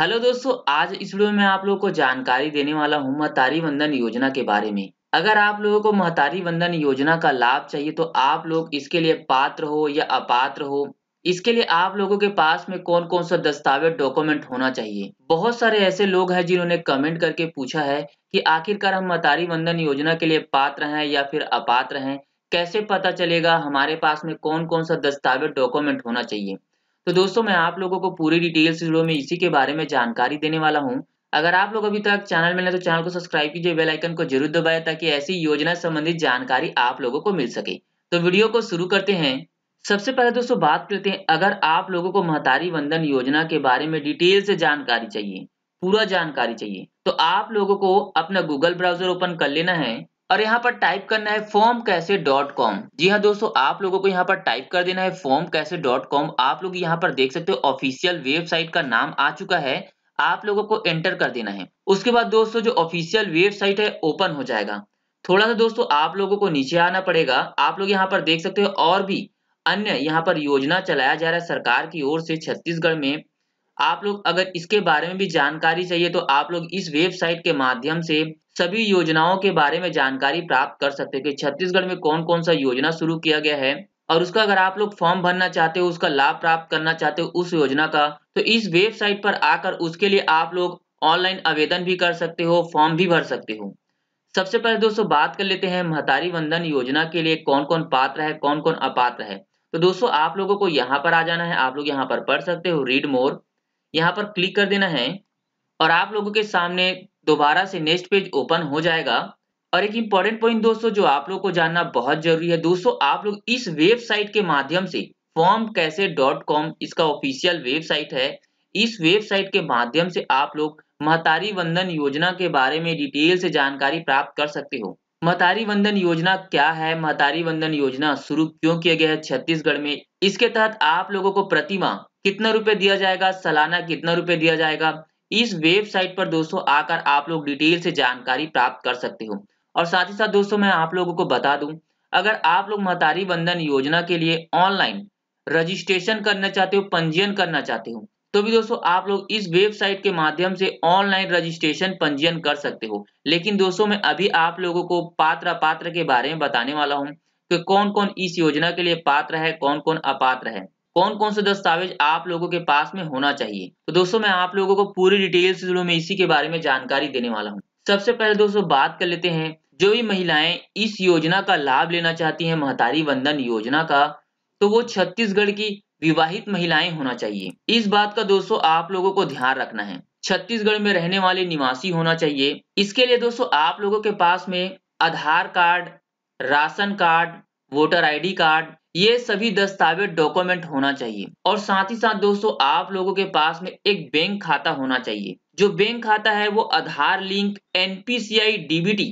hello दोस्तों आज इस वीडियो में आप लोगों को जानकारी देने वाला हूं महतारी वंदन योजना के बारे में अगर आप लोगों को महतारी वंदन योजना का लाभ चाहिए तो आप लोग इसके लिए पात्र हो या अपात्र हो इसके लिए आप लोगों के पास में कौन कौन सा दस्तावेज डॉक्यूमेंट होना चाहिए बहुत सारे ऐसे लोग हैं जिन्होंने कमेंट करके पूछा है कि आखिरकार हम महतारी वंदन योजना के लिए पात्र हैं या फिर अपात्र हैं कैसे पता चलेगा हमारे पास में कौन कौन सा दस्तावेज डॉक्यूमेंट होना चाहिए तो दोस्तों मैं आप लोगों को पूरी डिटेल्स वीडियो में इसी के बारे में जानकारी देने वाला हूँ अगर आप लोग अभी तक चैनल में तो चैनल को सब्सक्राइब कीजिए बेल आइकन को जरूर दबाए ताकि ऐसी योजना संबंधित जानकारी आप लोगों को मिल सके तो वीडियो को शुरू करते हैं सबसे पहले दोस्तों बात करते हैं अगर आप लोगों को महतारी वंदन योजना के बारे में डिटेल से जानकारी चाहिए पूरा जानकारी चाहिए तो आप लोगों को अपना गूगल ब्राउजर ओपन कर लेना है और यहाँ पर टाइप करना है फॉर्म कैसे डॉट कॉम जी हाँ दोस्तों आप लोगों को यहाँ पर टाइप कर देना है फॉर्म कैसे डॉट कॉम आप लोग यहाँ पर देख सकते हो ऑफिशियल वेबसाइट का नाम आ चुका है आप लोगों को एंटर कर देना है उसके बाद दोस्तों जो ऑफिशियल वेबसाइट है ओपन हो जाएगा थोड़ा सा दोस्तों आप लोगों को नीचे आना पड़ेगा आप लोग यहाँ पर देख सकते हो और भी अन्य यहाँ पर योजना चलाया जा रहा है सरकार की ओर से छत्तीसगढ़ में आप लोग अगर इसके बारे में भी जानकारी चाहिए तो आप लोग इस वेबसाइट के माध्यम से सभी योजनाओं के बारे में जानकारी प्राप्त कर सकते हैं कि छत्तीसगढ़ में कौन कौन सा योजना शुरू किया गया है और उसका अगर आप लोग फॉर्म भरना चाहते हो उसका लाभ प्राप्त करना चाहते हो उस योजना का तो इस वेबसाइट पर आकर उसके लिए आप लोग ऑनलाइन आवेदन भी कर सकते हो फॉर्म भी भर सकते हो सबसे पहले दोस्तों बात कर लेते हैं महतारी वंदन योजना के लिए कौन कौन पात्र है कौन कौन अपात्र है तो दोस्तों आप लोगों को यहाँ पर आ जाना है आप लोग यहाँ पर पढ़ सकते हो रीड मोर यहाँ पर क्लिक कर देना है और आप लोगों के सामने दोबारा से नेक्स्ट पेज ओपन हो जाएगा और एक इंपॉर्टेंट पॉइंट दोस्तों जो आप लोग को जानना बहुत जरूरी है दोस्तों आप लोग इस वेबसाइट के माध्यम से फॉर्म कैसे डॉट कॉम इसका ऑफिशियल वेबसाइट है इस वेबसाइट के माध्यम से आप लोग महतारी वंदन योजना के बारे में डिटेल से जानकारी प्राप्त कर सकते हो महतारी वंदन योजना क्या है महतारी वंदन योजना शुरू क्यों किया गया है छत्तीसगढ़ में इसके तहत आप लोगों को प्रतिमा कितना रुपए दिया जाएगा सालाना कितना रुपए दिया जाएगा इस वेबसाइट पर दोस्तों आकर आप लोग डिटेल से जानकारी प्राप्त कर सकते हो और साथ ही साथ दोस्तों मैं आप लोगों को बता दूं अगर आप लोग महतारी बंधन योजना के लिए ऑनलाइन रजिस्ट्रेशन करना चाहते हो पंजीयन करना चाहते हो तो भी दोस्तों आप लोग इस वेबसाइट के माध्यम से ऑनलाइन रजिस्ट्रेशन पंजीयन कर सकते हो लेकिन दोस्तों मैं अभी आप लोगों को पात्र अपात्र के बारे में बताने वाला हूँ कि कौन कौन इस योजना के लिए पात्र है कौन कौन अपात्र है कौन कौन से दस्तावेज आप लोगों के पास में होना चाहिए तो दोस्तों मैं आप लोगों को पूरी डिटेल से में इसी के बारे में जानकारी देने वाला हूँ सबसे पहले दोस्तों बात कर लेते हैं जो भी महिलाएं इस योजना का लाभ लेना चाहती हैं महतारी वंदन योजना का तो वो छत्तीसगढ़ की विवाहित महिलाएं होना चाहिए इस बात का दोस्तों आप लोगों को ध्यान रखना है छत्तीसगढ़ में रहने वाले निवासी होना चाहिए इसके लिए दोस्तों आप लोगों के पास में Aadhaar card ration card voter ID card ये सभी दस्तावेज डॉक्यूमेंट होना चाहिए और साथ ही साथ दोस्तों आप लोगों के पास में एक बैंक खाता होना चाहिए जो बैंक खाता है वो Aadhaar link NPCI DBT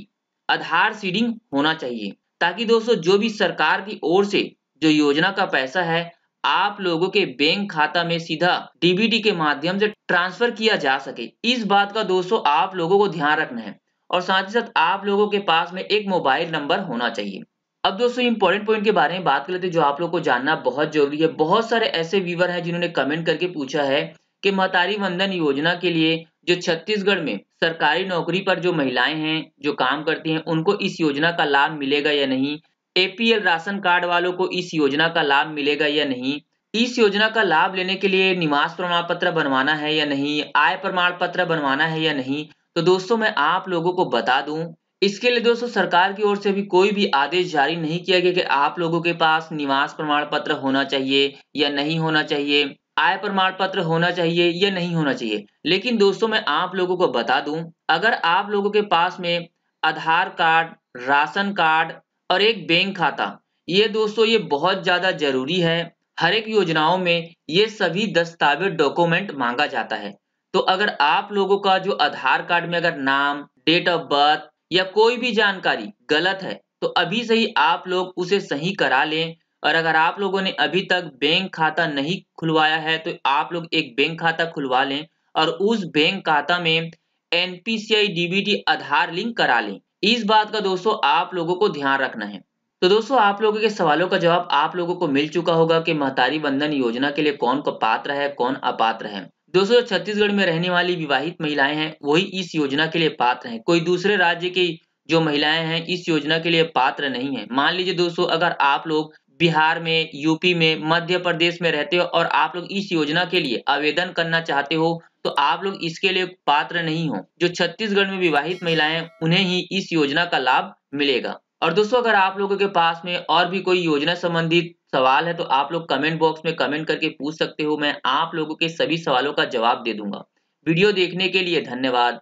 Aadhaar seeding होना चाहिए ताकि दोस्तों जो भी सरकार की ओर से जो योजना का पैसा है आप लोगों के बैंक खाता में सीधा डीबीटी के माध्यम से ट्रांसफर किया जा सके इस बात का दोस्तों आप लोगों को ध्यान रखना है और साथ ही साथ आप लोगों के पास में एक मोबाइल नंबर होना चाहिए अब दोस्तों इंपॉर्टेंट पॉइंट के बारे में बात कर लेते हैं जो आप लोग को जानना बहुत जरूरी है बहुत सारे ऐसे व्यूवर हैं जिन्होंने कमेंट करके पूछा है कि महतारी वंदन योजना के लिए जो छत्तीसगढ़ में सरकारी नौकरी पर जो महिलाएं हैं जो काम करती हैं उनको इस योजना का लाभ मिलेगा या नहीं एपीएल राशन कार्ड वालों को इस योजना का लाभ मिलेगा या नहीं इस योजना का लाभ लेने के लिए निवास प्रमाण पत्र बनवाना है या नहीं आय प्रमाण पत्र बनवाना है या नहीं तो दोस्तों मैं आप लोगों को बता दूं इसके लिए दोस्तों सरकार की ओर से भी कोई भी आदेश जारी नहीं किया गया कि आप लोगों के पास निवास प्रमाण पत्र होना चाहिए या नहीं होना चाहिए आय प्रमाण पत्र होना चाहिए या नहीं होना चाहिए लेकिन दोस्तों मैं आप लोगों को बता दूं अगर आप लोगों के पास में आधार कार्ड राशन कार्ड और एक बैंक खाता ये दोस्तों ये बहुत ज्यादा जरूरी है हर एक योजनाओं में ये सभी दस्तावेज डॉक्यूमेंट मांगा जाता है तो अगर आप लोगों का जो आधार कार्ड में अगर नाम डेट ऑफ बर्थ या कोई भी जानकारी गलत है तो अभी से ही आप लोग उसे सही करा लें और अगर आप लोगों ने अभी तक बैंक खाता नहीं खुलवाया है तो आप लोग एक बैंक खाता खुलवा लें और उस बैंक खाता में एनपीसीआई डीबीटी आधार लिंक करा लें इस बात का दोस्तों आप लोगों को ध्यान रखना है तो दोस्तों आप लोगों के सवालों का जवाब आप लोगों को मिल चुका होगा कि महतारी बंधन योजना के लिए कौन को पात्र है कौन अपात्र है दोस्तों छत्तीसगढ़ में रहने वाली विवाहित महिलाएं हैं वही इस योजना के लिए पात्र हैं कोई दूसरे राज्य की जो महिलाएं हैं इस योजना के लिए पात्र नहीं है मान लीजिए दोस्तों अगर आप लोग बिहार में यूपी में मध्य प्रदेश में रहते हो और आप लोग इस योजना के लिए आवेदन करना चाहते हो तो आप लोग इसके लिए पात्र नहीं हो जो छत्तीसगढ़ में विवाहित महिलाएं उन्हें ही इस योजना का लाभ मिलेगा और दोस्तों अगर आप लोगों के पास में और भी कोई योजना संबंधित सवाल है तो आप लोग कमेंट बॉक्स में कमेंट करके पूछ सकते हो मैं आप लोगों के सभी सवालों का जवाब दे दूंगा वीडियो देखने के लिए धन्यवाद